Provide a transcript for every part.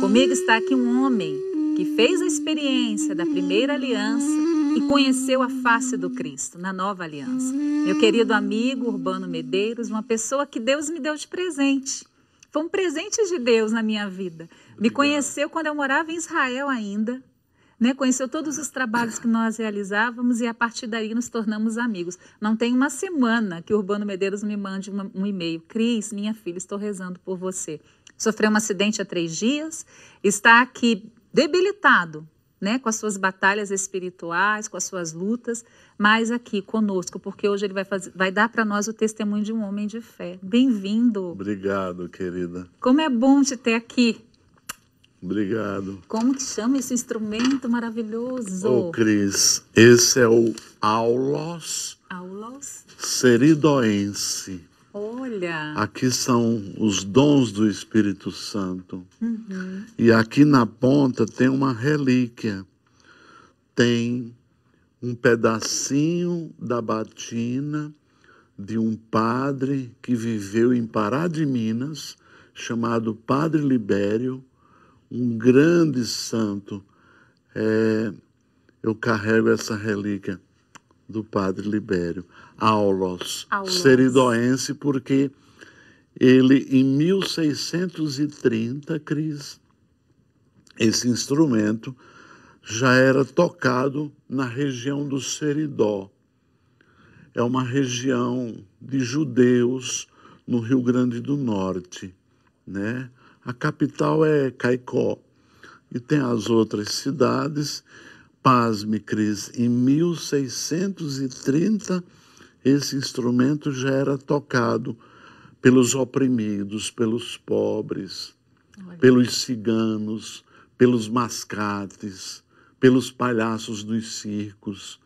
Comigo está aqui um homem que fez a experiência da primeira aliança e conheceu a face do Cristo na nova aliança. Meu querido amigo Urbano Medeiros, uma pessoa que Deus me deu de presente. Foi um presente de Deus na minha vida. Me conheceu quando eu morava em Israel ainda. Né? Conheceu todos os trabalhos que nós realizávamos e a partir daí nos tornamos amigos. Não tem uma semana que o Urbano Medeiros me mande um e-mail. Cris, minha filha, estou rezando por você sofreu um acidente há três dias, está aqui debilitado, né, com as suas batalhas espirituais, com as suas lutas, mas aqui conosco, porque hoje ele vai, fazer, vai dar para nós o testemunho de um homem de fé. Bem-vindo. Obrigado, querida. Como é bom te ter aqui. Obrigado. Como que chama esse instrumento maravilhoso? Ô, Cris, esse é o aulos, aulos? seridoense. Olha. Aqui são os dons do Espírito Santo. Uhum. E aqui na ponta tem uma relíquia. Tem um pedacinho da batina de um padre que viveu em Pará de Minas, chamado Padre Libério, um grande santo. É, eu carrego essa relíquia do Padre Libério. Aulos, seridoense, porque ele, em 1630, Cris, esse instrumento já era tocado na região do Seridó. É uma região de judeus no Rio Grande do Norte, né? A capital é Caicó e tem as outras cidades. Pasme, Cris, em 1630 esse instrumento já era tocado pelos oprimidos, pelos pobres, Olha. pelos ciganos, pelos mascates, pelos palhaços dos circos,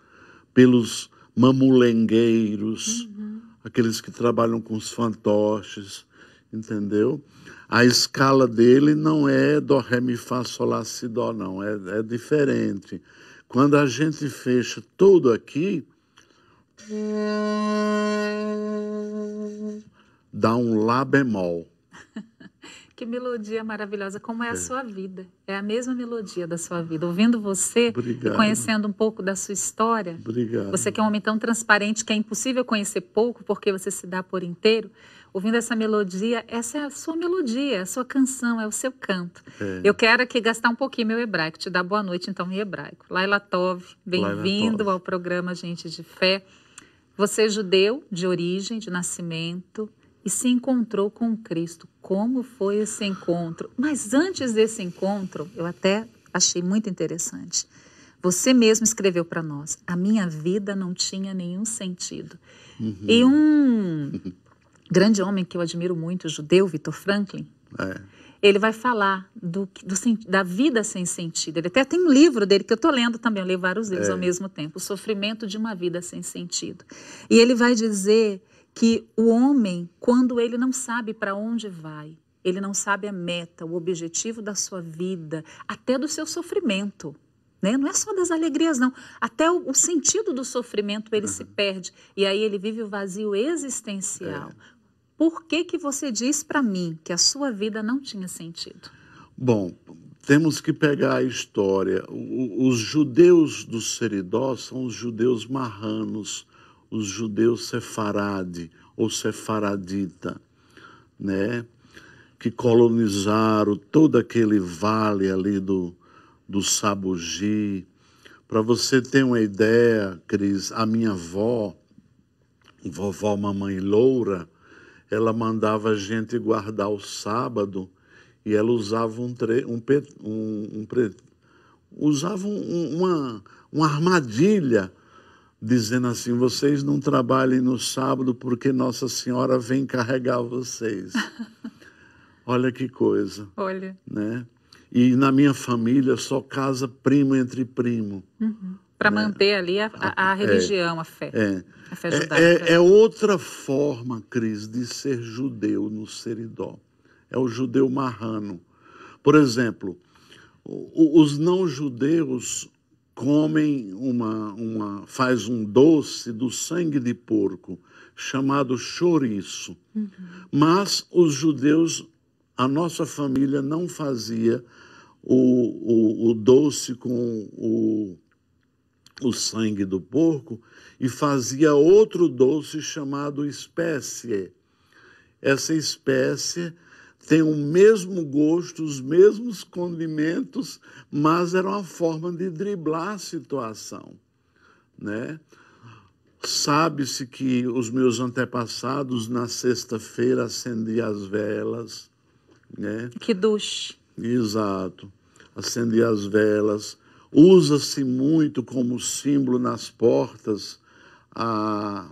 pelos mamulengueiros, uhum. aqueles que trabalham com os fantoches, entendeu? A escala dele não é do ré mi fá sol lá si dó não, é, é diferente. Quando a gente fecha tudo aqui, Dá um Lá bemol. Que melodia maravilhosa. Como é, é, a sua vida. É a mesma melodia da sua vida. Ouvindo você Obrigado. e conhecendo um pouco da sua história. Obrigado. Você que é um homem tão transparente que é impossível conhecer pouco porque você se dá por inteiro. Ouvindo essa melodia, essa é a sua melodia, é a sua canção, é o seu canto. É. Eu quero aqui gastar um pouquinho meu hebraico, te dar boa noite então em hebraico. Laila Tov, bem-vindo ao programa Gente de Fé. Você é judeu de origem, de nascimento, e se encontrou com Cristo. Como foi esse encontro? Mas antes desse encontro, eu até achei muito interessante. Você mesmo escreveu para nós: a minha vida não tinha nenhum sentido. Uhum. E um grande homem que eu admiro muito, judeu, Vitor Franklin, é ele vai falar do, do, da vida sem sentido. Ele até tem um livro dele que eu estou lendo também, eu leio vários livros é. ao mesmo tempo, O Sofrimento de uma Vida Sem Sentido. E ele vai dizer que o homem, quando ele não sabe para onde vai, ele não sabe a meta, o objetivo da sua vida, até do seu sofrimento. Né? Não é só das alegrias, não. Até o, o sentido do sofrimento ele uhum. se perde. E aí ele vive o vazio existencial. É. Por que, que você diz para mim que a sua vida não tinha sentido? Bom, temos que pegar a história. os judeus do Seridó são os judeus marranos, os judeus sefarade ou sefaradita, né? que colonizaram todo aquele vale ali do, do Sabugi. Para você ter uma ideia, Cris, a minha avó, vovó Mamãe Loura, ela mandava a gente guardar o sábado e ela usava um, tre um, um, um pre usava um, uma, uma armadilha dizendo assim: vocês não trabalhem no sábado porque Nossa Senhora vem carregar vocês. Olha que coisa. Olha. Né? E na minha família só casa primo entre primo. Uhum. Para né? manter ali a, a, a é, religião, é, a fé. É. A fé judaica. É, é, é, outra forma, Cris, de ser judeu no Seridó. É o judeu marrano. Por exemplo, os não-judeus comem uma, uma, faz um doce do sangue de porco chamado chouriço. Uhum. Mas os judeus, a nossa família não fazia o, o, o doce com o o sangue do porco e fazia outro doce chamado espécie. Essa espécie tem o mesmo gosto, os mesmos condimentos, mas era uma forma de driblar a situação, né? Sabe-se que os meus antepassados na sexta-feira acendiam as velas, né? Que duche. Exato. Acendiam as velas, Usa-se muito como símbolo nas portas a,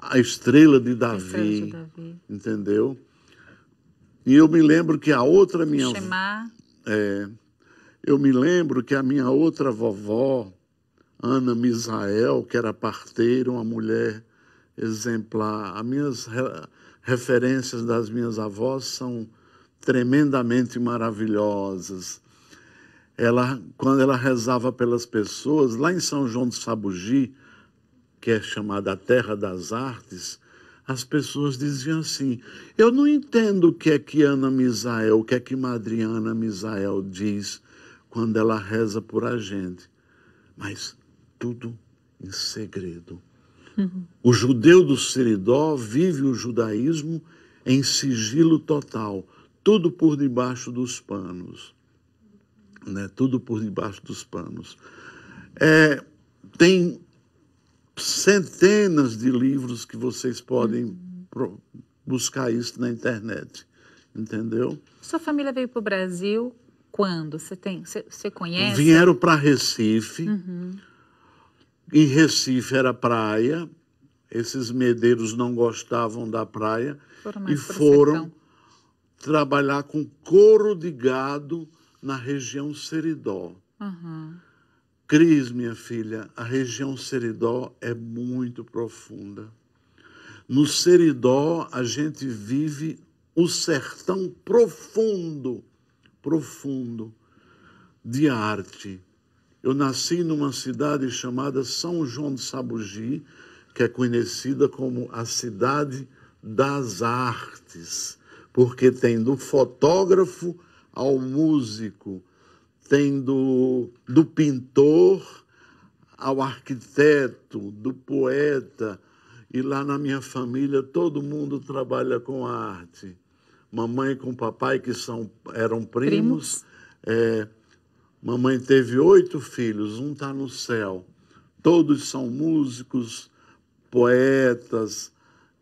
a estrela de Davi, estrela de Davi. entendeu? E eu me lembro que a outra minha. Chamar. É, eu me lembro que a minha outra vovó, Ana Misael, que era parteira, uma mulher exemplar. As minhas referências das minhas avós são tremendamente maravilhosas ela, quando ela rezava pelas pessoas, lá em São João de Sabugi, que é chamada a Terra das Artes, as pessoas diziam assim: Eu não entendo o que é que Ana Misael, o que é que Madre Ana Misael diz quando ela reza por a gente, mas tudo em segredo. Uhum. O judeu do Seridó vive o judaísmo em sigilo total, tudo por debaixo dos panos né? tudo por debaixo dos panos. É, tem centenas de livros que vocês podem uhum. buscar isso na internet, entendeu? Sua família veio para o Brasil quando? Você tem, você conhece? Vieram para Recife. Uhum. Em Recife era praia. Esses medeiros não gostavam da praia foram e foram trabalhar com couro de gado na região seridó. Uhum. Cris, minha filha, a região seridó é muito profunda. No seridó, a gente vive o sertão profundo, profundo de arte. Eu nasci numa cidade chamada São João de Sabugi, que é conhecida como a cidade das artes, porque tem do fotógrafo ao músico, tem do, do pintor ao arquiteto, do poeta. E lá na minha família todo mundo trabalha com arte. Mamãe com papai, que são, eram primos. primos. É, mamãe teve oito filhos, um está no céu. Todos são músicos, poetas.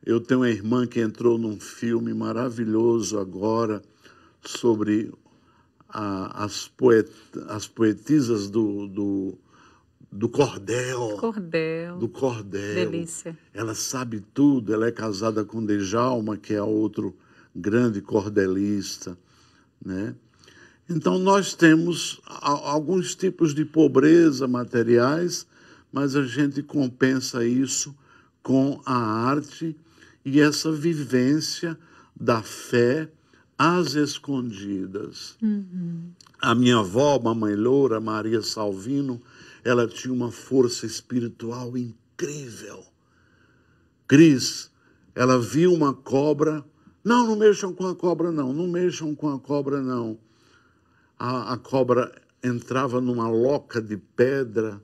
Eu tenho uma irmã que entrou num filme maravilhoso agora sobre a, as, poet, as poetisas do, do, do cordel. Cordel. Do cordel. Delícia. Ela sabe tudo, ela é casada com Dejalma, que é outro grande cordelista, né? Então nós temos alguns tipos de pobreza materiais, mas a gente compensa isso com a arte e essa vivência da fé às escondidas. Uhum. A minha avó, mamãe loura, Maria Salvino, ela tinha uma força espiritual incrível. Cris, ela viu uma cobra. Não, não mexam com a cobra, não. Não mexam com a cobra, não. A, a cobra entrava numa loca de pedra.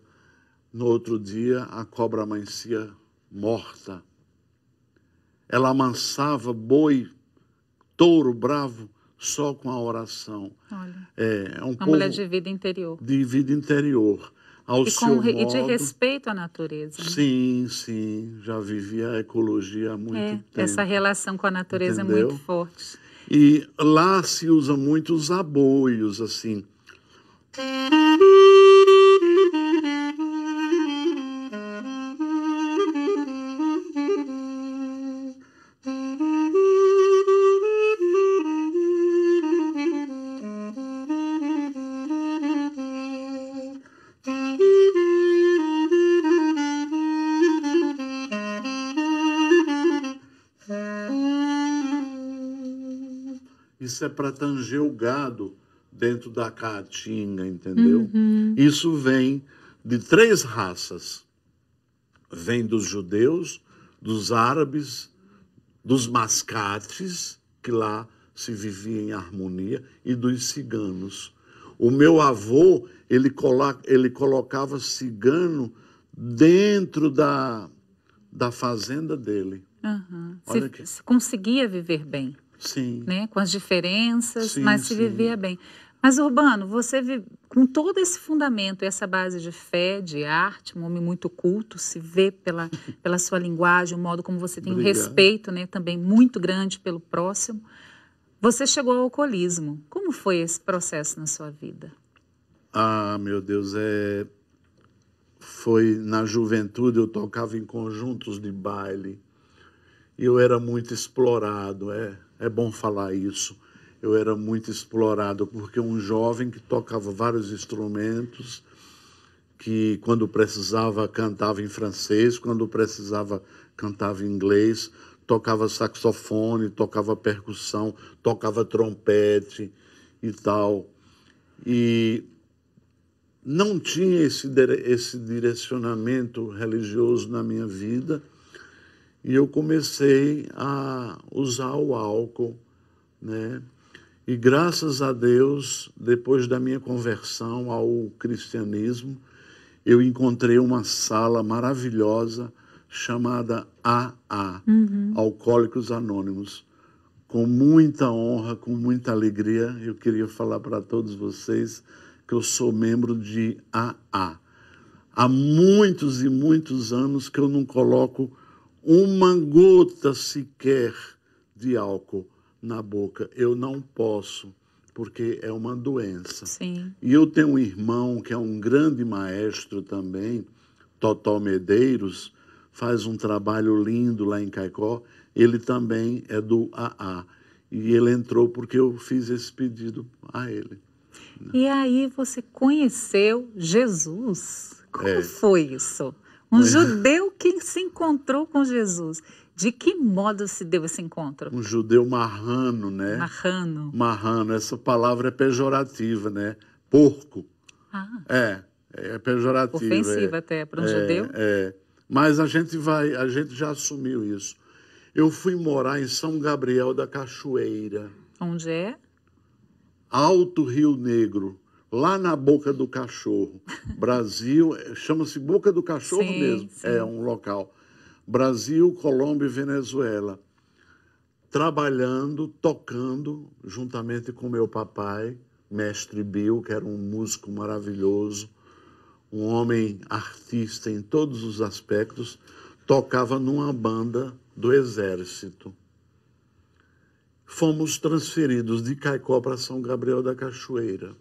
No outro dia, a cobra amanhecia morta. Ela amassava boi touro bravo só com a oração. Olha, é, é um uma povo mulher de vida interior. De vida interior. Ao e, seu modo, e de respeito à natureza. Né? Sim, sim. Já vivia a ecologia há muito é, tempo. Essa relação com a natureza entendeu? é muito forte. E lá se usa muito os aboios, assim. para tanger o gado dentro da caatinga, entendeu? Uhum. Isso vem de três raças. Vem dos judeus, dos árabes, dos mascates, que lá se vivia em harmonia, e dos ciganos. O meu avô, ele, colo ele colocava cigano dentro da, da fazenda dele. Uhum. Olha se, conseguia viver bem. Sim. Né? Com as diferenças, sim, mas se sim. vivia bem. Mas, Urbano, você, vive, com todo esse fundamento, essa base de fé, de arte, um homem muito culto, se vê pela, pela sua linguagem, o modo como você tem um respeito né, também muito grande pelo próximo, você chegou ao alcoolismo. Como foi esse processo na sua vida? Ah, meu Deus, é... foi na juventude, eu tocava em conjuntos de baile, e eu era muito explorado, é é bom falar isso. Eu era muito explorado, porque um jovem que tocava vários instrumentos, que quando precisava cantava em francês, quando precisava cantava em inglês, tocava saxofone, tocava percussão, tocava trompete e tal. E não tinha esse, esse direcionamento religioso na minha vida, e eu comecei a usar o álcool, né? E graças a Deus, depois da minha conversão ao cristianismo, eu encontrei uma sala maravilhosa chamada AA, uhum. Alcoólicos Anônimos. Com muita honra, com muita alegria, eu queria falar para todos vocês que eu sou membro de AA. Há muitos e muitos anos que eu não coloco uma gota sequer de álcool na boca. Eu não posso, porque é uma doença. Sim. E eu tenho um irmão que é um grande maestro também, Totó Medeiros, faz um trabalho lindo lá em Caicó. Ele também é do AA. E ele entrou porque eu fiz esse pedido a ele. E aí você conheceu Jesus. Como é. foi isso? Um é. judeu que se encontrou com Jesus. De que modo se deu esse encontro? Um judeu marrano, né? Marrano. Marrano, essa palavra é pejorativa, né? Porco. Ah. É, é pejorativa. Ofensiva é, até para um é, judeu. É, mas a gente vai, a gente já assumiu isso. Eu fui morar em São Gabriel da Cachoeira. Onde é? Alto Rio Negro lá na Boca do Cachorro. Brasil, chama-se Boca do Cachorro sim, mesmo, sim. é um local. Brasil, Colômbia e Venezuela. Trabalhando, tocando, juntamente com meu papai, mestre Bill, que era um músico maravilhoso, um homem artista em todos os aspectos, tocava numa banda do Exército. Fomos transferidos de Caicó para São Gabriel da Cachoeira.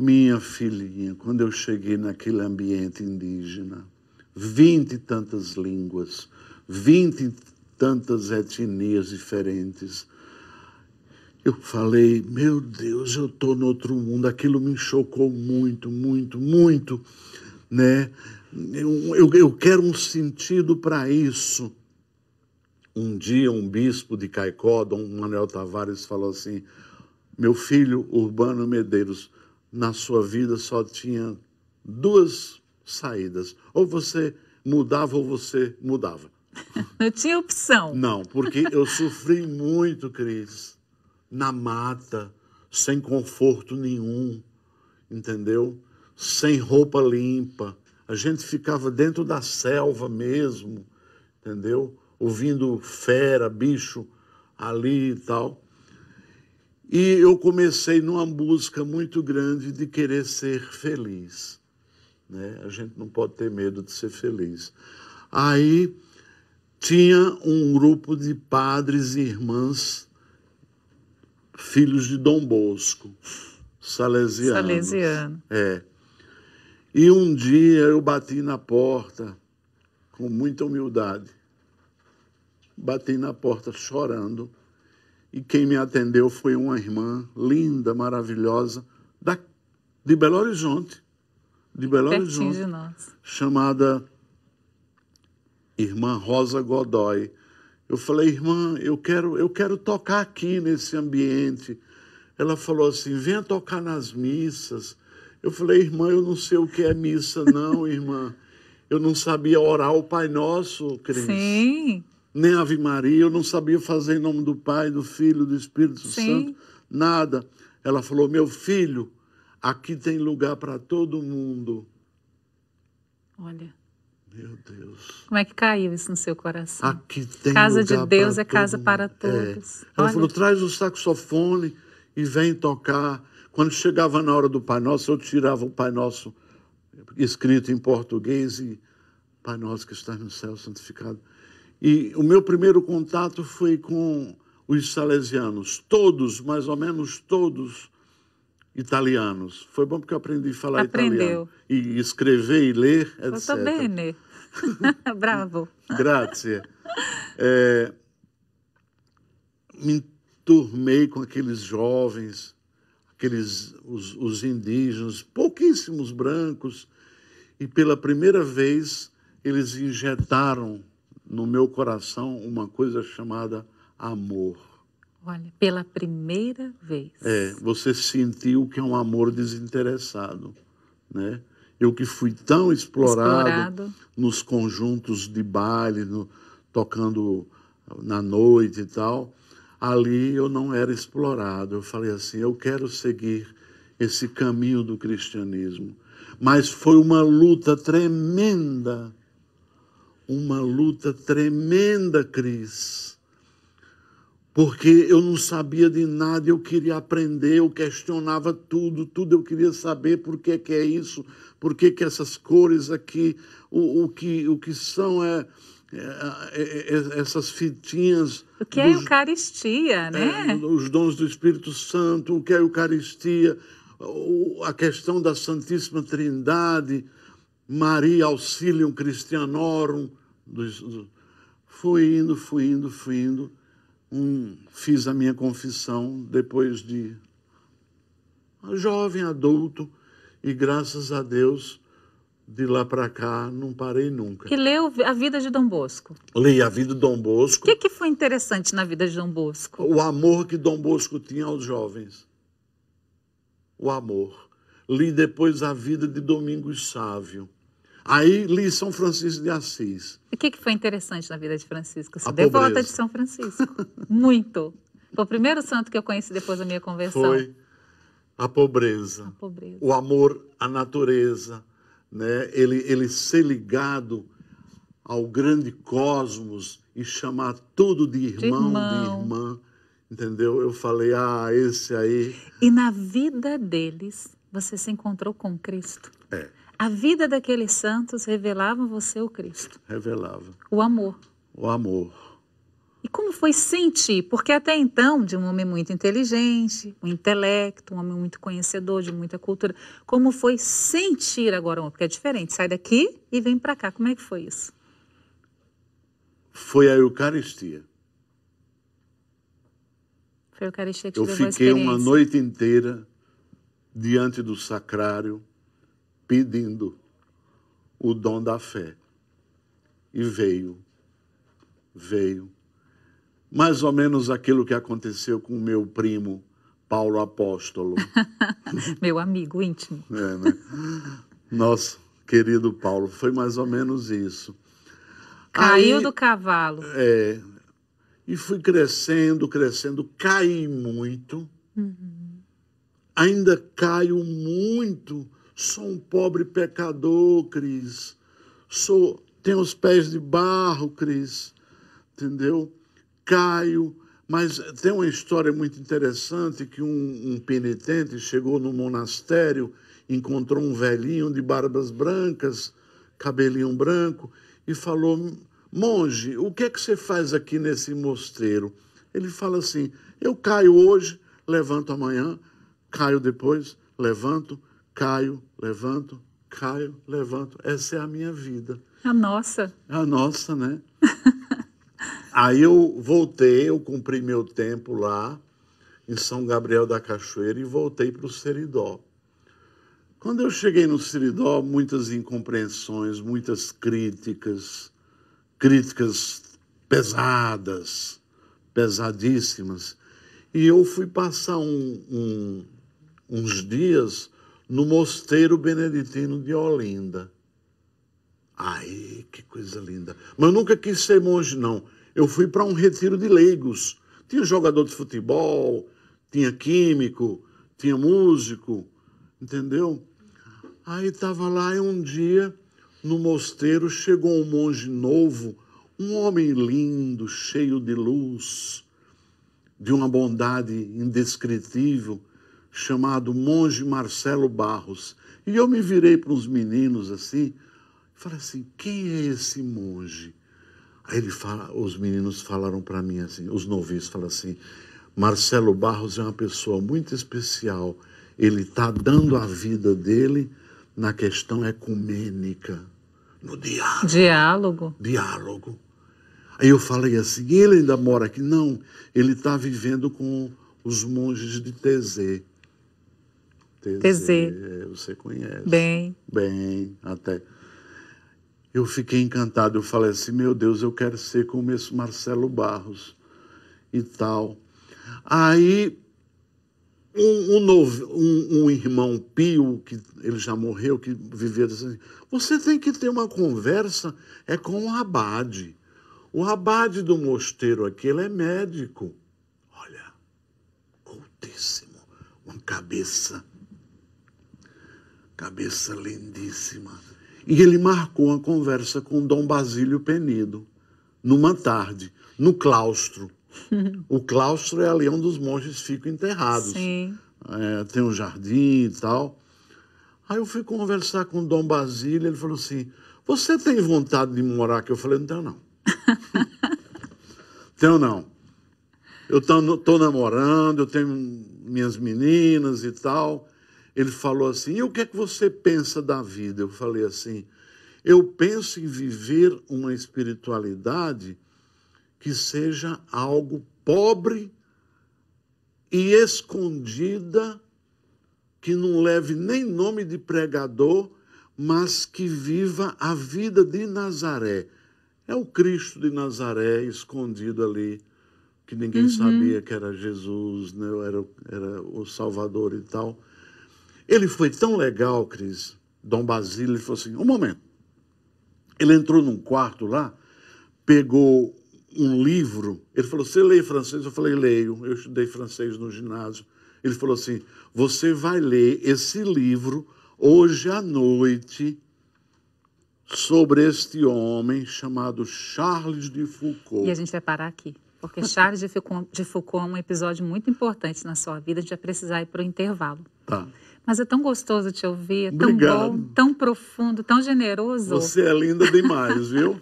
Minha filhinha, quando eu cheguei naquele ambiente indígena, vinte e tantas línguas, vinte e tantas etnias diferentes, eu falei, meu Deus, eu estou no outro mundo. Aquilo me chocou muito, muito, muito, né? Eu, eu, eu quero um sentido para isso. Um dia, um bispo de Caicó, Dom Manuel Tavares, falou assim: meu filho Urbano Medeiros, na sua vida só tinha duas saídas. Ou você mudava ou você mudava. Não tinha opção. Não, porque eu sofri muito, Cris, na mata, sem conforto nenhum, entendeu? Sem roupa limpa. A gente ficava dentro da selva mesmo, entendeu? Ouvindo fera, bicho ali e tal. E eu comecei numa busca muito grande de querer ser feliz. Né? A gente não pode ter medo de ser feliz. Aí tinha um grupo de padres e irmãs, filhos de Dom Bosco, salesianos. Salesiano. É. E um dia eu bati na porta com muita humildade. Bati na porta chorando e quem me atendeu foi uma irmã linda, maravilhosa, da, de Belo Horizonte. De Belo Horizonte. De nós. Chamada Irmã Rosa Godoy. Eu falei, irmã, eu quero, eu quero tocar aqui nesse ambiente. Ela falou assim: venha tocar nas missas. Eu falei, irmã, eu não sei o que é missa, não, irmã. Eu não sabia orar o Pai Nosso, Cris. Sim nem Ave Maria, eu não sabia fazer em nome do Pai, do Filho, do Espírito Sim. Santo, nada. Ela falou: Meu filho, aqui tem lugar para todo mundo. Olha. Meu Deus. Como é que caiu isso no seu coração? Aqui tem casa lugar de Deus é casa mundo. para é. todos. É. Ela Olha. falou: traz o saxofone e vem tocar. Quando chegava na hora do Pai Nosso, eu tirava o Pai Nosso escrito em português e Pai Nosso que está no céu, santificado e o meu primeiro contato foi com os salesianos, todos, mais ou menos todos, italianos. Foi bom porque eu aprendi a falar Aprendeu. italiano. E escrever e ler, etc. Muito bene. Bravo. Grazie. É, me turmei com aqueles jovens, aqueles os, os indígenas, pouquíssimos brancos, e pela primeira vez eles injetaram no meu coração uma coisa chamada amor. Olha, pela primeira vez. É, você sentiu que é um amor desinteressado, né? Eu que fui tão explorado, explorado. nos conjuntos de baile, no, tocando na noite e tal, ali eu não era explorado. Eu falei assim, eu quero seguir esse caminho do cristianismo. Mas foi uma luta tremenda uma luta tremenda, Cris. Porque eu não sabia de nada, eu queria aprender, eu questionava tudo, tudo eu queria saber por que, que é isso, por que, que essas cores aqui, o, o que, o que são é, é, é, é essas fitinhas. O que é a Eucaristia, é, né? É, os dons do Espírito Santo, o que é Eucaristia, a questão da Santíssima Trindade. Maria Auxilium Christianorum. Fui indo, fui indo, fui indo. Um, fiz a minha confissão depois de jovem, adulto, e graças a Deus, de lá para cá, não parei nunca. E leu a vida de Dom Bosco? Li a vida de Dom Bosco. O que, que foi interessante na vida de Dom Bosco? O amor que Dom Bosco tinha aos jovens. O amor. Li depois a vida de Domingos Sávio Aí li São Francisco de Assis. O que, que foi interessante na vida de Francisco? Você deu volta de São Francisco. Muito. Foi o primeiro santo que eu conheci depois da minha conversão. Foi a pobreza. A pobreza. O amor à natureza. Né? Ele, ele ser ligado ao grande cosmos e chamar tudo de irmão, de, irmão. de irmã. Entendeu? Eu falei, ah, esse aí. E na vida deles, você se encontrou com Cristo. A vida daqueles santos revelava você o Cristo. Revelava. O amor. O amor. E como foi sentir? Porque até então, de um homem muito inteligente, um intelecto, um homem muito conhecedor de muita cultura, como foi sentir agora? Porque é diferente, sai daqui e vem para cá. Como é que foi isso? Foi a Eucaristia. Foi a Eucaristia que te Eu fiquei uma noite inteira diante do sacrário pedindo o dom da fé. E veio, veio. Mais ou menos aquilo que aconteceu com o meu primo Paulo Apóstolo. meu amigo íntimo. É, né? Nosso querido Paulo, foi mais ou menos isso. Caiu Aí, do cavalo. É. E fui crescendo, crescendo, caí muito. Uhum. Ainda caio muito Sou um pobre pecador, Cris. Sou, tenho os pés de barro, Cris. Entendeu? Caio. Mas tem uma história muito interessante que um, um penitente chegou no monastério, encontrou um velhinho de barbas brancas, cabelinho branco, e falou: Monge, o que é que você faz aqui nesse mosteiro? Ele fala assim: Eu caio hoje, levanto amanhã, caio depois, levanto, caio, levanto, caio, levanto. Essa é a minha vida. A nossa. A nossa, né? Aí eu voltei, eu cumpri meu tempo lá em São Gabriel da Cachoeira e voltei para o Seridó. Quando eu cheguei no Seridó, muitas incompreensões, muitas críticas, críticas pesadas, pesadíssimas. E eu fui passar um, um, uns dias no Mosteiro Beneditino de Olinda. Ai, que coisa linda. Mas eu nunca quis ser monge, não. Eu fui para um retiro de leigos. Tinha jogador de futebol, tinha químico, tinha músico, entendeu? Aí estava lá e um dia, no mosteiro, chegou um monge novo, um homem lindo, cheio de luz, de uma bondade indescritível chamado Monge Marcelo Barros. E eu me virei para os meninos assim, falei assim: quem é esse monge? Aí ele fala, os meninos falaram para mim assim, os noviços falaram assim: Marcelo Barros é uma pessoa muito especial. Ele está dando a vida dele na questão ecumênica, no diálogo. Diálogo. Diálogo. Aí eu falei assim: ele ainda mora aqui? Não, ele está vivendo com os monges de Tezé. TZ, é, Você conhece. Bem. Bem, até. Eu fiquei encantado. Eu falei assim: meu Deus, eu quero ser como esse Marcelo Barros e tal. Aí, um, um, novo, um, um irmão pio, que ele já morreu, que vivia assim: você tem que ter uma conversa é com o Abade. O Abade do mosteiro aqui, ele é médico. Olha, cultíssimo, uma cabeça cabeça lindíssima. E ele marcou uma conversa com Dom Basílio Penido, numa tarde, no claustro. o claustro é ali onde os monges ficam enterrados. É, tem um jardim e tal. Aí eu fui conversar com Dom Basílio, ele falou assim: Você tem vontade de morar aqui? Eu falei: Não tenho, não. tenho, não. Eu estou namorando, eu tenho minhas meninas e tal ele falou assim: e o que é que você pensa da vida? Eu falei assim: eu penso em viver uma espiritualidade que seja algo pobre e escondida, que não leve nem nome de pregador, mas que viva a vida de Nazaré. É o Cristo de Nazaré escondido ali, que ninguém uhum. sabia que era Jesus, né? era, era o Salvador e tal. Ele foi tão legal, Cris, Dom Basílio, ele falou assim: um momento. Ele entrou num quarto lá, pegou um livro, ele falou: Você lê francês? Eu falei: Leio, eu estudei francês no ginásio. Ele falou assim: Você vai ler esse livro hoje à noite sobre este homem chamado Charles de Foucault. E a gente vai parar aqui, porque Charles de Foucault, de Foucault é um episódio muito importante na sua vida, a gente vai precisar ir para o intervalo. Tá. Mas é tão gostoso te ouvir, é tão bom, tão profundo, tão generoso. Você é linda demais, viu?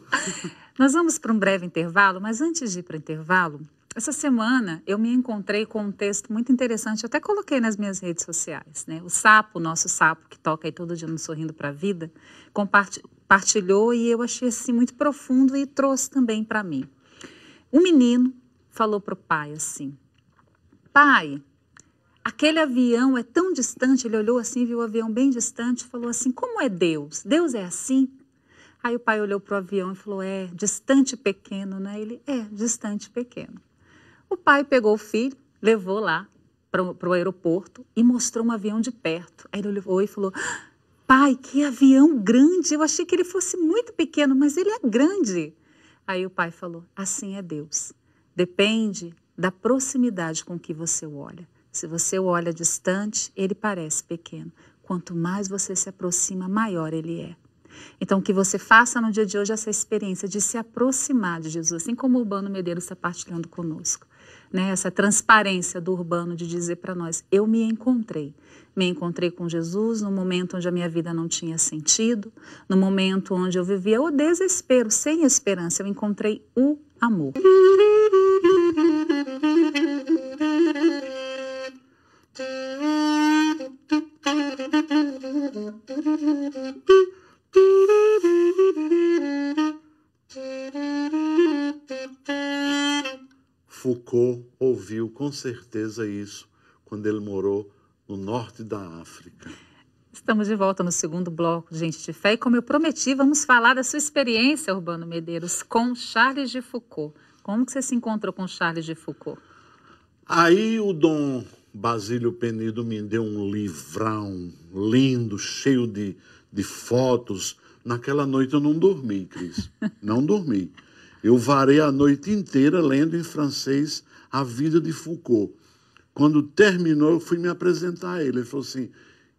Nós vamos para um breve intervalo, mas antes de ir para o intervalo, essa semana eu me encontrei com um texto muito interessante, eu até coloquei nas minhas redes sociais, né? O sapo, nosso sapo que toca aí todo dia no Sorrindo para a Vida, compartilhou e eu achei assim muito profundo e trouxe também para mim. Um menino falou para o pai assim: "Pai, Aquele avião é tão distante, ele olhou assim, viu o avião bem distante, falou assim: Como é Deus? Deus é assim? Aí o pai olhou para o avião e falou: É, distante pequeno, né? Ele é, distante pequeno. O pai pegou o filho, levou lá para o aeroporto e mostrou um avião de perto. Aí ele olhou e falou: Pai, que avião grande! Eu achei que ele fosse muito pequeno, mas ele é grande. Aí o pai falou: Assim é Deus. Depende da proximidade com que você olha. Se você o olha distante, ele parece pequeno. Quanto mais você se aproxima, maior ele é. Então, que você faça no dia de hoje é essa experiência de se aproximar de Jesus, assim como o Urbano Medeiros está partilhando conosco. Né? Essa transparência do Urbano de dizer para nós: eu me encontrei. Me encontrei com Jesus no momento onde a minha vida não tinha sentido, no momento onde eu vivia o desespero, sem esperança. Eu encontrei o amor. Foucault ouviu com certeza isso quando ele morou no norte da África. Estamos de volta no segundo bloco, gente de fé, e como eu prometi, vamos falar da sua experiência, Urbano Medeiros, com Charles de Foucault. Como que você se encontrou com Charles de Foucault? Aí o Dom Basílio Penido me deu um livrão lindo, cheio de, de fotos. Naquela noite eu não dormi, Cris. Não dormi. Eu varei a noite inteira lendo em francês A Vida de Foucault. Quando terminou, eu fui me apresentar a ele. Ele falou assim: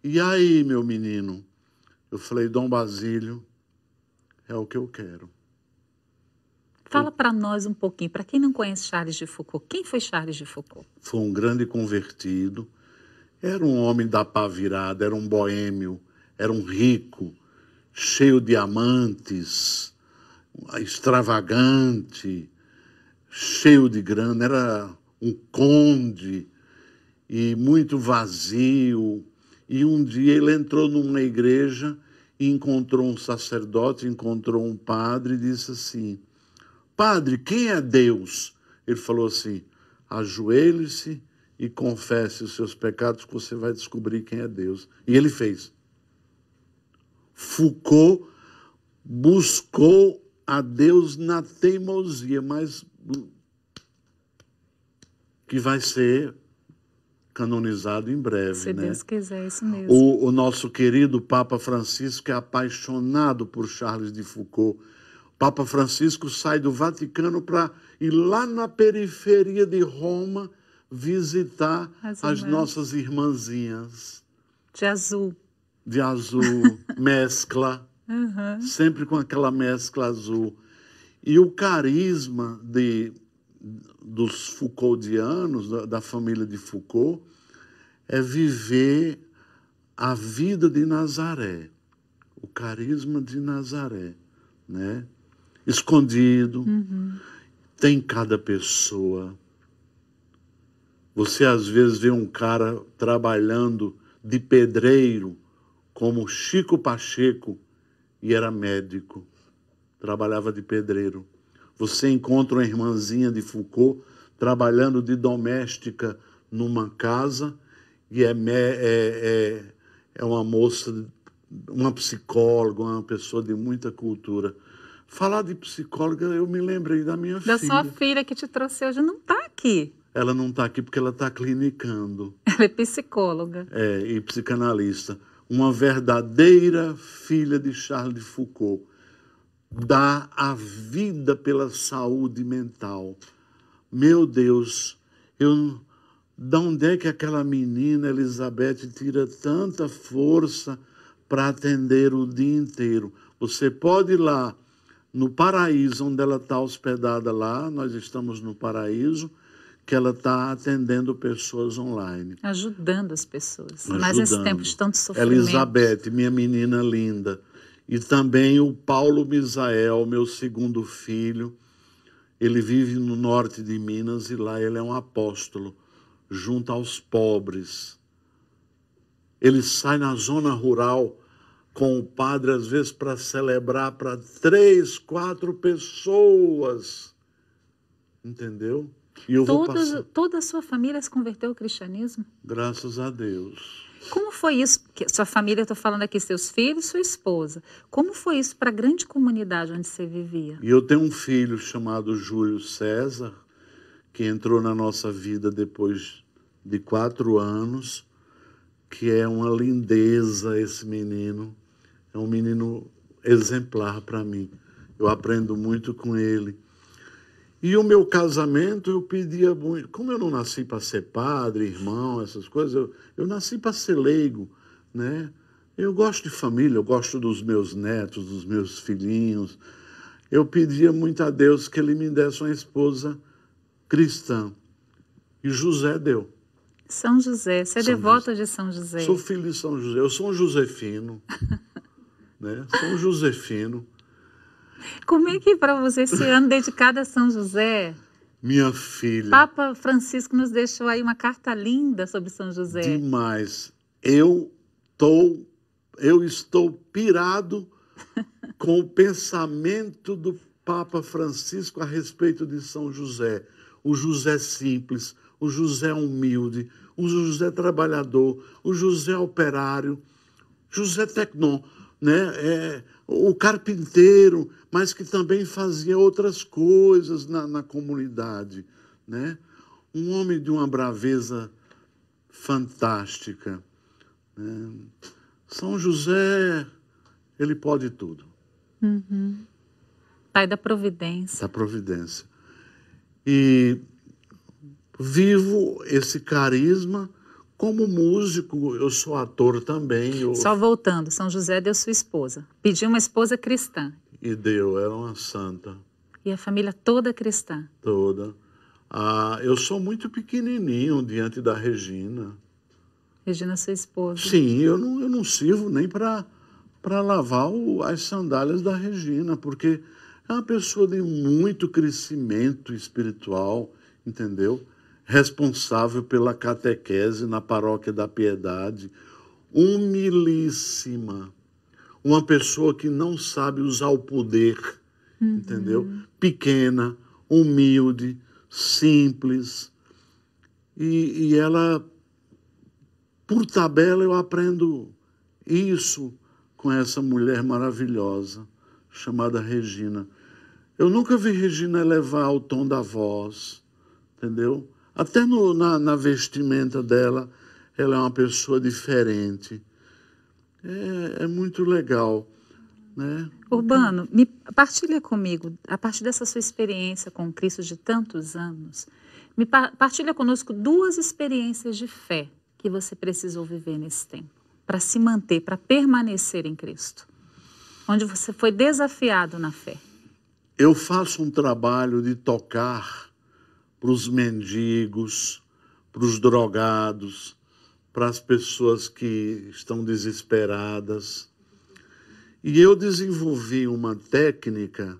E aí, meu menino? Eu falei: Dom Basílio, é o que eu quero. Fala para nós um pouquinho, para quem não conhece Charles de Foucault, quem foi Charles de Foucault? Foi um grande convertido, era um homem da pá virada, era um boêmio, era um rico, cheio de amantes, extravagante, cheio de grana, era um conde e muito vazio. E um dia ele entrou numa igreja, encontrou um sacerdote, encontrou um padre e disse assim: Padre, quem é Deus? Ele falou assim: ajoelhe-se e confesse os seus pecados, que você vai descobrir quem é Deus. E ele fez. Foucault buscou a Deus na teimosia, mas que vai ser canonizado em breve. Se né? Deus quiser, é isso mesmo. O, o nosso querido Papa Francisco é apaixonado por Charles de Foucault Papa Francisco sai do Vaticano para ir lá na periferia de Roma visitar as, as nossas irmãzinhas. De azul. De azul, mescla. Uhum. Sempre com aquela mescla azul. E o carisma de, dos Foucauldianos, da, da família de Foucault, é viver a vida de Nazaré, o carisma de Nazaré, né? escondido. Uhum. Tem cada pessoa. Você às vezes vê um cara trabalhando de pedreiro, como Chico Pacheco, e era médico, trabalhava de pedreiro. Você encontra uma irmãzinha de Foucault trabalhando de doméstica numa casa e é, é, é, é uma moça, uma psicóloga, uma pessoa de muita cultura. Falar de psicóloga, eu me lembrei da minha da filha. Da sua filha que te trouxe hoje não está aqui. Ela não está aqui porque ela está clinicando. Ela é psicóloga. É, e psicanalista. Uma verdadeira filha de Charles de Foucault. Dá a vida pela saúde mental. Meu Deus, eu. Da onde é que aquela menina, Elizabeth, tira tanta força para atender o dia inteiro? Você pode ir lá no paraíso onde ela está hospedada lá, nós estamos no paraíso, que ela está atendendo pessoas online. Ajudando as pessoas. Ajudando. Mas nesse tempo de tanto sofrimento. Elizabeth, minha menina linda. E também o Paulo Misael, meu segundo filho. Ele vive no norte de Minas e lá ele é um apóstolo, junto aos pobres. Ele sai na zona rural com o padre, às vezes, para celebrar para três, quatro pessoas. Entendeu? E eu Todos, vou passar. Toda a sua família se converteu ao cristianismo? Graças a Deus. Como foi isso? Sua família, estou falando aqui, seus filhos, sua esposa. Como foi isso para a grande comunidade onde você vivia? E eu tenho um filho chamado Júlio César, que entrou na nossa vida depois de quatro anos, que é uma lindeza esse menino. É um menino exemplar para mim. Eu aprendo muito com ele. E o meu casamento eu pedia muito. Como eu não nasci para ser padre, irmão, essas coisas, eu, eu nasci para ser leigo, né? Eu gosto de família, eu gosto dos meus netos, dos meus filhinhos. Eu pedia muito a Deus que ele me desse uma esposa cristã. E José deu. São José, você é São devoto José. de São José. Sou filho de São José, eu sou um josefino. né? São Josefino. Como é que é para você esse ano dedicado a São José? Minha filha. Papa Francisco nos deixou aí uma carta linda sobre São José. Demais. Eu tô, eu estou pirado com o pensamento do Papa Francisco a respeito de São José. O José simples, o José humilde, o José trabalhador, o José operário, José tecnó né? É, o carpinteiro, mas que também fazia outras coisas na, na comunidade, né? Um homem de uma braveza fantástica. Né? São José, ele pode tudo. Uhum. Pai da providência. Da providência. E vivo esse carisma como músico, eu sou ator também. Eu... Só voltando, São José deu sua esposa. Pediu uma esposa cristã. E deu, era uma santa. E a família toda cristã? Toda. Ah, eu sou muito pequenininho diante da Regina. Regina, sua esposa. Sim, eu não, eu não sirvo nem para lavar o, as sandálias da Regina, porque é uma pessoa de muito crescimento espiritual, entendeu? responsável pela catequese na paróquia da Piedade, humilíssima, uma pessoa que não sabe usar o poder, uhum. entendeu? Pequena, humilde, simples. E, e ela, por tabela, eu aprendo isso com essa mulher maravilhosa chamada Regina. Eu nunca vi Regina elevar o tom da voz, entendeu? Até no, na, na vestimenta dela, ela é uma pessoa diferente. É, é muito legal. Né? Urbano, me partilha comigo, a partir dessa sua experiência com Cristo de tantos anos, me partilha conosco duas experiências de fé que você precisou viver nesse tempo, para se manter, para permanecer em Cristo. Onde você foi desafiado na fé. Eu faço um trabalho de tocar para os mendigos, para os drogados, para as pessoas que estão desesperadas. E eu desenvolvi uma técnica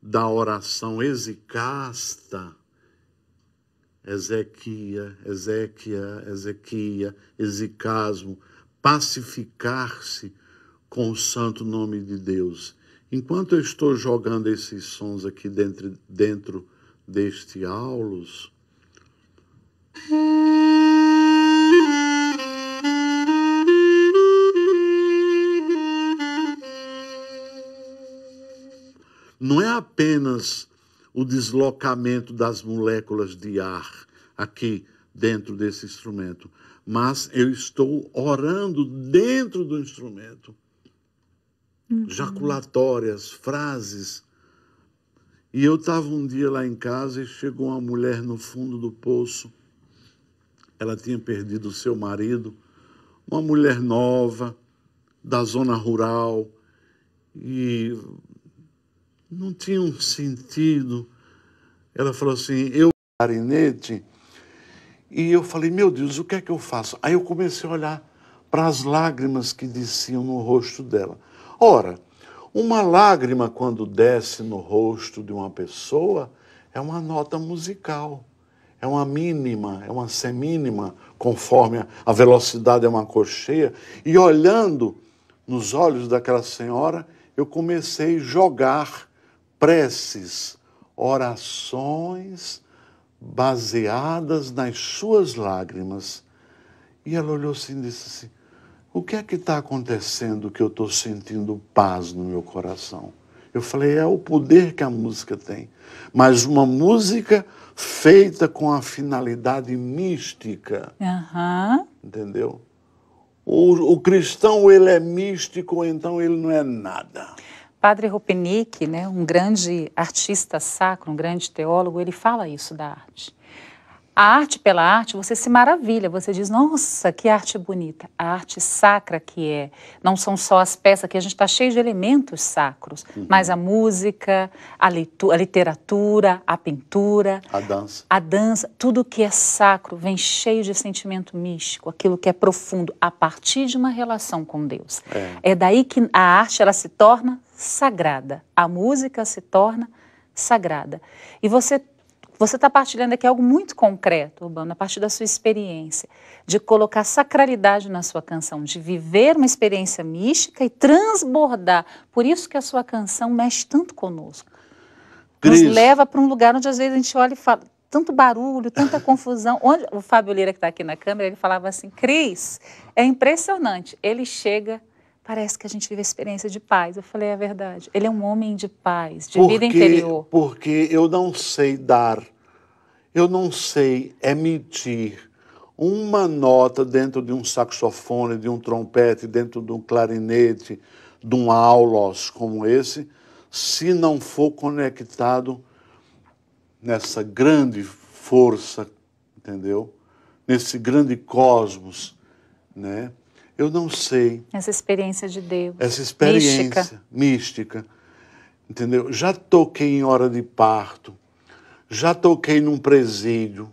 da oração exicasta, Ezequia, Ezequia, Ezequia, exicasmo, pacificar-se com o santo nome de Deus. Enquanto eu estou jogando esses sons aqui dentro, dentro deste aulos. Não é apenas o deslocamento das moléculas de ar aqui dentro desse instrumento, mas eu estou orando dentro do instrumento. Uhum. Jaculatórias, frases e eu estava um dia lá em casa e chegou uma mulher no fundo do poço. Ela tinha perdido o seu marido, uma mulher nova, da zona rural, e não tinha um sentido. Ela falou assim: eu clarinete. E eu falei: meu Deus, o que é que eu faço? Aí eu comecei a olhar para as lágrimas que desciam no rosto dela. Ora, uma lágrima, quando desce no rosto de uma pessoa, é uma nota musical, é uma mínima, é uma semínima, conforme a velocidade é uma cocheia. E olhando nos olhos daquela senhora, eu comecei a jogar preces, orações baseadas nas suas lágrimas. E ela olhou assim e disse assim: o que é que está acontecendo que eu estou sentindo paz no meu coração? Eu falei, é o poder que a música tem. Mas uma música feita com a finalidade mística. Uhum. Entendeu? O, o, cristão, ele é místico, então ele não é nada. Padre Rupnik, né, um grande artista sacro, um grande teólogo, ele fala isso da arte. A arte pela arte, você se maravilha, você diz, nossa, que arte bonita, a arte sacra que é. Não são só as peças, que a gente está cheio de elementos sacros, uhum. mas a música, a, a literatura, a pintura, a dança. a dança, tudo que é sacro vem cheio de sentimento místico, aquilo que é profundo, a partir de uma relação com Deus. É, é daí que a arte ela se torna sagrada, a música se torna sagrada. E você você está partilhando aqui algo muito concreto, Urbano, a partir da sua experiência, de colocar sacralidade na sua canção, de viver uma experiência mística e transbordar. Por isso que a sua canção mexe tanto conosco. Cris. Nos leva para um lugar onde às vezes a gente olha e fala, tanto barulho, tanta confusão. Onde, o Fábio Lira, que está aqui na câmera, ele falava assim, Cris, é impressionante, ele chega parece que a gente vive a experiência de paz. Eu falei a é verdade. Ele é um homem de paz, de porque, vida interior. Porque eu não sei dar, eu não sei é emitir uma nota dentro de um saxofone, de um trompete, dentro de um clarinete, de um aulos como esse, se não for conectado nessa grande força, entendeu? Nesse grande cosmos, né? Eu não sei. Essa experiência de Deus. Essa experiência mística. mística entendeu? Já toquei em hora de parto, já toquei num presídio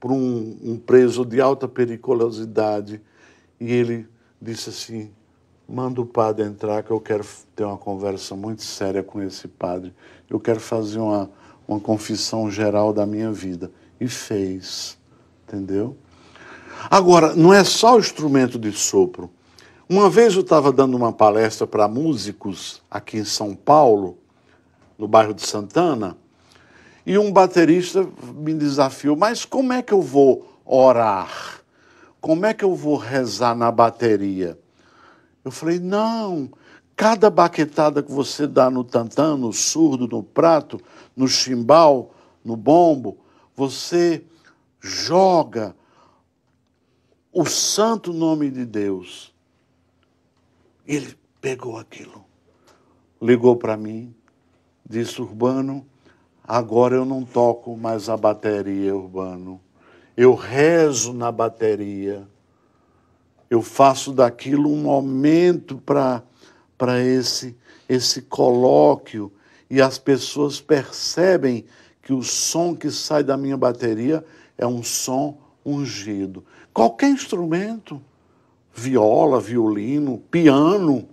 por um, um preso de alta periculosidade e ele disse assim: manda o padre entrar que eu quero ter uma conversa muito séria com esse padre, eu quero fazer uma, uma confissão geral da minha vida. E fez, entendeu? Agora, não é só o instrumento de sopro. Uma vez eu estava dando uma palestra para músicos aqui em São Paulo, no bairro de Santana, e um baterista me desafiou: Mas como é que eu vou orar? Como é que eu vou rezar na bateria? Eu falei: Não, cada baquetada que você dá no tantã, no surdo, no prato, no chimbal, no bombo, você joga o santo nome de Deus. Ele pegou aquilo, ligou para mim, disse: Urbano, agora eu não toco mais a bateria, Urbano. Eu rezo na bateria. Eu faço daquilo um momento para esse, esse colóquio. E as pessoas percebem que o som que sai da minha bateria é um som ungido. Qualquer instrumento, viola, violino, piano,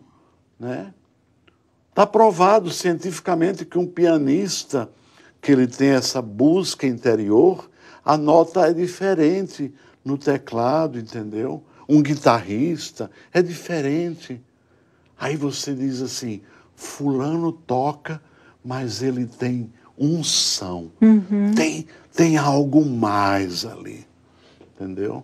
né? Está provado cientificamente que um pianista que ele tem essa busca interior, a nota é diferente no teclado, entendeu? Um guitarrista é diferente. Aí você diz assim: Fulano toca, mas ele tem unção, uhum. tem, tem algo mais ali entendeu?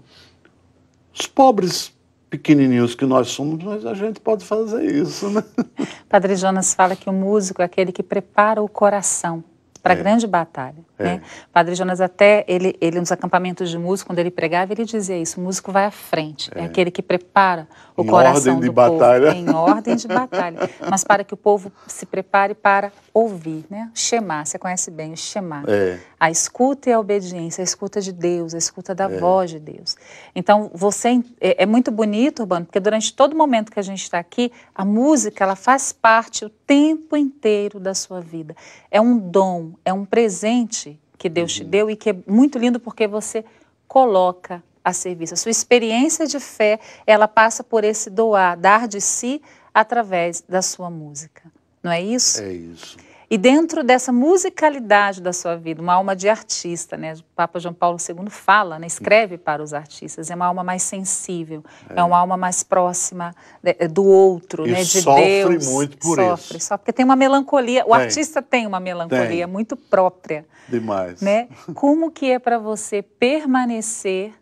Os pobres pequenininhos que nós somos, mas a gente pode fazer isso, né? Padre Jonas fala que o músico é aquele que prepara o coração para a é. grande batalha. É. Né? Padre Jonas, até ele, ele nos acampamentos de músico, quando ele pregava, ele dizia isso: o músico vai à frente, é, é aquele que prepara o em coração do batalha. povo. Em ordem de batalha. Mas para que o povo se prepare para ouvir, né? Chamar, você conhece bem o chamar. É. A escuta e a obediência, a escuta de Deus, a escuta da é. voz de Deus. Então, você é, é, muito bonito, Urbano, porque durante todo momento que a gente está aqui, a música ela faz parte o tempo inteiro da sua vida. É um dom é um presente que Deus te uhum. deu e que é muito lindo porque você coloca a serviço. A sua experiência de fé, ela passa por esse doar, dar de si através da sua música. Não é isso? É isso. E dentro dessa musicalidade da sua vida, uma alma de artista, né? O Papa João Paulo II fala, né? escreve para os artistas, é uma alma mais sensível, é, é uma alma mais próxima né? é do outro, e né? De sofre Deus. Sofre muito por sofre, isso. Sofre, só porque tem uma melancolia. O tem. artista tem uma melancolia tem. muito própria. Demais. Né? Como que é para você permanecer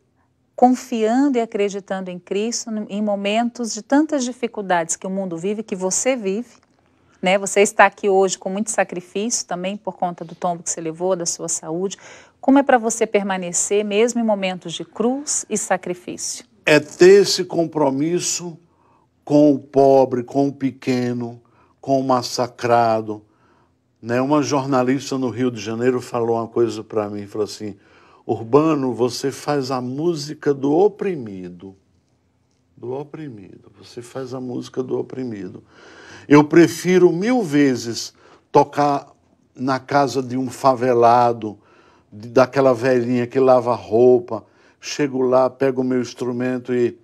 confiando e acreditando em Cristo em momentos de tantas dificuldades que o mundo vive, que você vive? Né? Você está aqui hoje com muito sacrifício também por conta do tombo que você levou, da sua saúde. Como é para você permanecer mesmo em momentos de cruz e sacrifício? É ter esse compromisso com o pobre, com o pequeno, com o massacrado. Né? Uma jornalista no Rio de Janeiro falou uma coisa para mim, falou assim: Urbano, você faz a música do oprimido. Do oprimido. Você faz a música do oprimido. Eu prefiro mil vezes tocar na casa de um favelado, daquela velhinha que lava roupa. Chego lá, pego o meu instrumento e.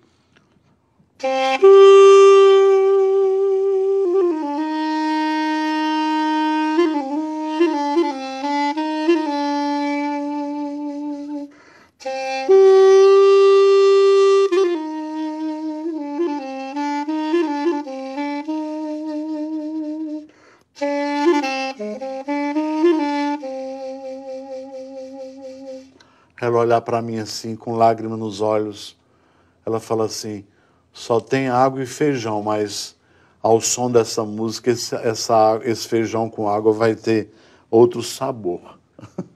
ela olhar para mim assim, com lágrima nos olhos. Ela fala assim: só tem água e feijão, mas ao som dessa música, esse, essa, esse feijão com água vai ter outro sabor.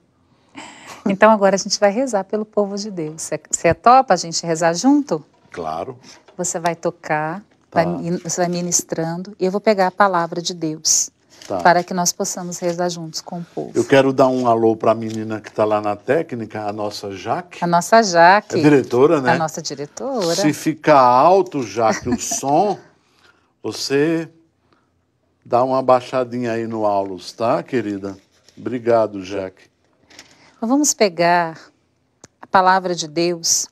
Então agora a gente vai rezar pelo povo de Deus. Você, é topa a gente rezar junto? Claro. Você vai tocar, tá. vai, você vai ministrando, e eu vou pegar a palavra de Deus tá. para que nós possamos rezar juntos com o povo. Eu quero dar um alô para a menina que está lá na técnica, a nossa Jaque. A nossa Jaque. É diretora, né? A nossa diretora. Se ficar alto, Jaque, o som, você dá uma baixadinha aí no aulos, tá, querida? Obrigado, Jaque. Então, vamos pegar a palavra de Deus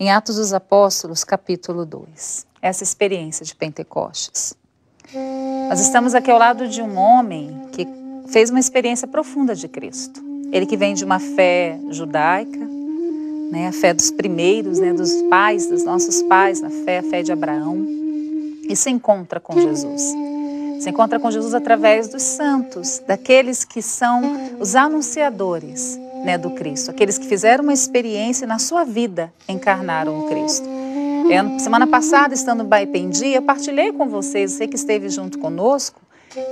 em Atos dos Apóstolos, capítulo 2. Essa experiência de Pentecostes. Nós estamos aqui ao lado de um homem que fez uma experiência profunda de Cristo. Ele que vem de uma fé judaica, né, a fé dos primeiros, né, dos pais, dos nossos pais, na fé, a fé de Abraão, e se encontra com Jesus. Se encontra com Jesus através dos santos, daqueles que são os anunciadores né, do Cristo, aqueles que fizeram uma experiência na sua vida, encarnaram o Cristo. É, semana passada, estando no Baipendi, eu partilhei com vocês, você que esteve junto conosco,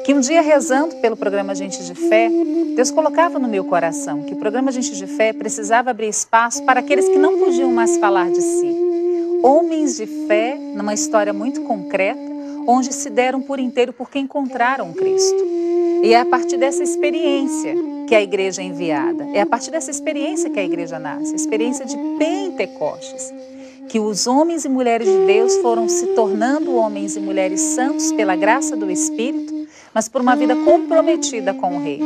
que um dia rezando pelo programa Gente de Fé, Deus colocava no meu coração que o programa Gente de Fé precisava abrir espaço para aqueles que não podiam mais falar de si. Homens de fé, numa história muito concreta, onde se deram por inteiro porque encontraram Cristo. E é a partir dessa experiência que a igreja é enviada, é a partir dessa experiência que a igreja nasce, a experiência de Pentecostes que os homens e mulheres de Deus foram se tornando homens e mulheres santos pela graça do Espírito, mas por uma vida comprometida com o Rei.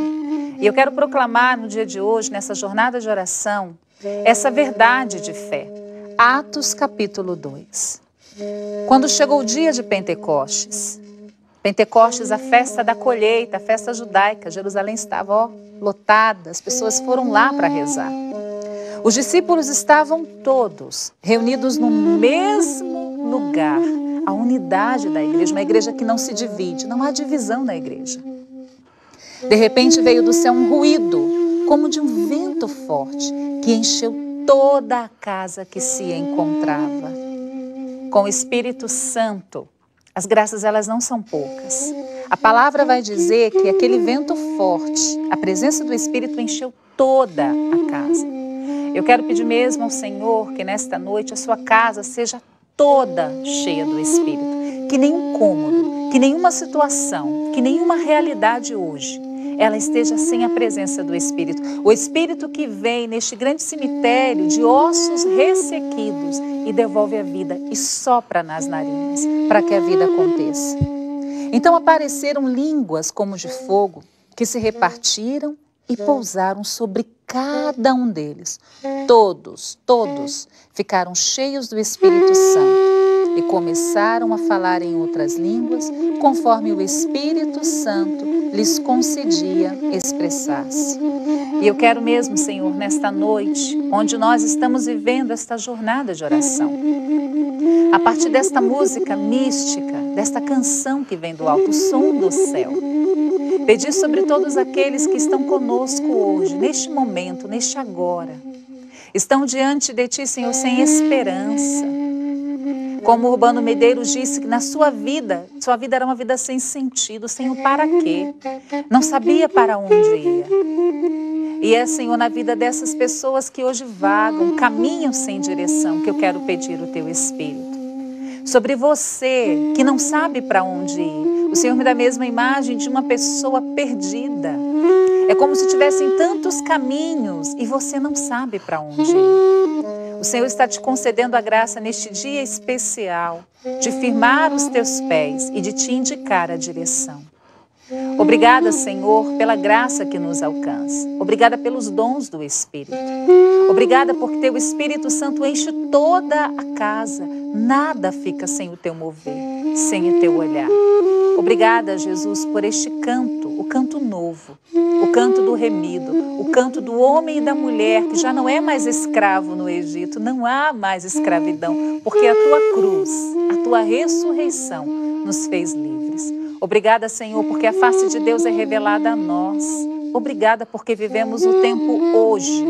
E eu quero proclamar no dia de hoje, nessa jornada de oração, essa verdade de fé. Atos capítulo 2. Quando chegou o dia de Pentecostes, Pentecostes, a festa da colheita, a festa judaica, Jerusalém estava ó, lotada, as pessoas foram lá para rezar. Os discípulos estavam todos reunidos no mesmo lugar, a unidade da igreja, uma igreja que não se divide, não há divisão na igreja. De repente veio do céu um ruído, como de um vento forte, que encheu toda a casa que se encontrava. Com o Espírito Santo, as graças elas não são poucas. A palavra vai dizer que aquele vento forte, a presença do Espírito encheu toda a casa. Eu quero pedir mesmo ao Senhor que nesta noite a sua casa seja toda cheia do Espírito, que nenhum cômodo, que nenhuma situação, que nenhuma realidade hoje ela esteja sem a presença do Espírito. O Espírito que vem neste grande cemitério de ossos ressequidos e devolve a vida e sopra nas narinas para que a vida aconteça. Então apareceram línguas como de fogo que se repartiram e pousaram sobre cada um deles. Todos, todos ficaram cheios do Espírito Santo e começaram a falar em outras línguas, conforme o Espírito Santo lhes concedia expressar-se. E eu quero mesmo, Senhor, nesta noite, onde nós estamos vivendo esta jornada de oração, a partir desta música mística, desta canção que vem do alto som do céu, Pedir sobre todos aqueles que estão conosco hoje, neste momento, neste agora. Estão diante de ti, Senhor, sem esperança. Como Urbano Medeiros disse que na sua vida, sua vida era uma vida sem sentido, sem o para quê. Não sabia para onde ia. E é, Senhor, na vida dessas pessoas que hoje vagam, caminham sem direção, que eu quero pedir o teu Espírito sobre você que não sabe para onde ir. O Senhor me dá a mesma imagem de uma pessoa perdida. É como se tivessem tantos caminhos e você não sabe para onde ir. O Senhor está te concedendo a graça neste dia especial de firmar os teus pés e de te indicar a direção. Obrigada, Senhor, pela graça que nos alcança. Obrigada pelos dons do Espírito. Obrigada porque teu Espírito Santo enche toda a casa. Nada fica sem o teu mover, sem o teu olhar. Obrigada, Jesus, por este canto, o canto novo, o canto do remido, o canto do homem e da mulher que já não é mais escravo no Egito, não há mais escravidão, porque a tua cruz, a tua ressurreição nos fez livres. Obrigada, Senhor, porque a face de Deus é revelada a nós. Obrigada porque vivemos o tempo hoje,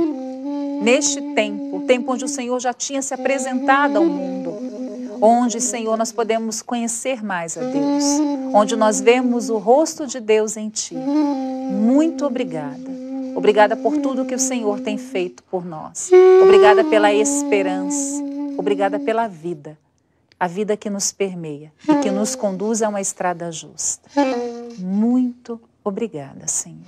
neste tempo, o tempo onde o Senhor já tinha se apresentado ao mundo, onde, Senhor, nós podemos conhecer mais a Deus, onde nós vemos o rosto de Deus em Ti. Muito obrigada. Obrigada por tudo que o Senhor tem feito por nós. Obrigada pela esperança. Obrigada pela vida a vida que nos permeia e que nos hum. conduz a uma estrada justa. Muito obrigada, Senhor.